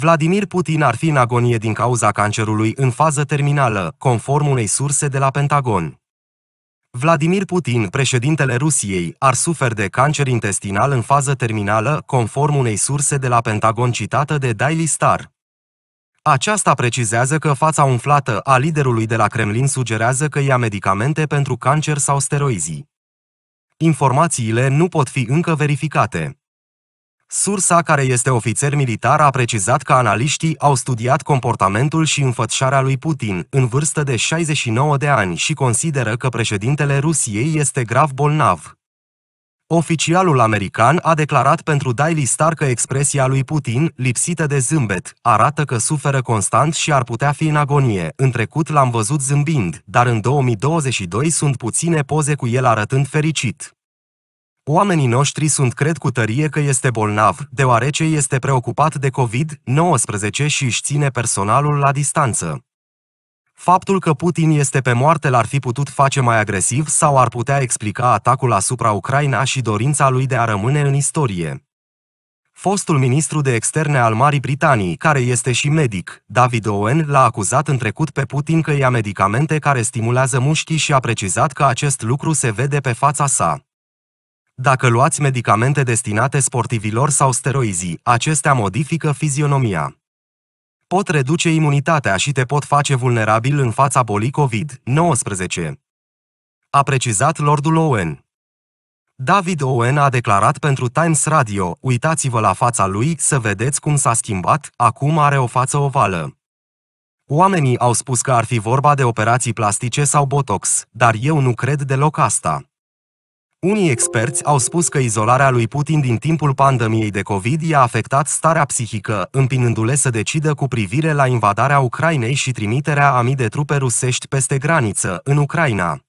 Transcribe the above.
Vladimir Putin ar fi în agonie din cauza cancerului în fază terminală, conform unei surse de la Pentagon. Vladimir Putin, președintele Rusiei, ar suferi de cancer intestinal în fază terminală, conform unei surse de la Pentagon citată de Daily Star. Aceasta precizează că fața umflată a liderului de la Kremlin sugerează că ia medicamente pentru cancer sau steroizii. Informațiile nu pot fi încă verificate. Sursa care este ofițer militar a precizat că analiștii au studiat comportamentul și înfățișarea lui Putin în vârstă de 69 de ani și consideră că președintele Rusiei este grav bolnav. Oficialul american a declarat pentru Daily Star că expresia lui Putin, lipsită de zâmbet, arată că suferă constant și ar putea fi în agonie. În trecut l-am văzut zâmbind, dar în 2022 sunt puține poze cu el arătând fericit. Oamenii noștri sunt cred cu tărie că este bolnav, deoarece este preocupat de COVID-19 și își ține personalul la distanță. Faptul că Putin este pe moarte l-ar fi putut face mai agresiv sau ar putea explica atacul asupra Ucraina și dorința lui de a rămâne în istorie. Fostul ministru de externe al Marii Britanii, care este și medic, David Owen, l-a acuzat în trecut pe Putin că ia medicamente care stimulează mușchii și a precizat că acest lucru se vede pe fața sa. Dacă luați medicamente destinate sportivilor sau steroizii, acestea modifică fizionomia. Pot reduce imunitatea și te pot face vulnerabil în fața bolii COVID-19. A precizat Lordul Owen. David Owen a declarat pentru Times Radio, uitați-vă la fața lui să vedeți cum s-a schimbat, acum are o față ovală. Oamenii au spus că ar fi vorba de operații plastice sau botox, dar eu nu cred deloc asta. Unii experți au spus că izolarea lui Putin din timpul pandemiei de COVID i-a afectat starea psihică, împinându-le să decidă cu privire la invadarea Ucrainei și trimiterea a mii de trupe rusești peste graniță, în Ucraina.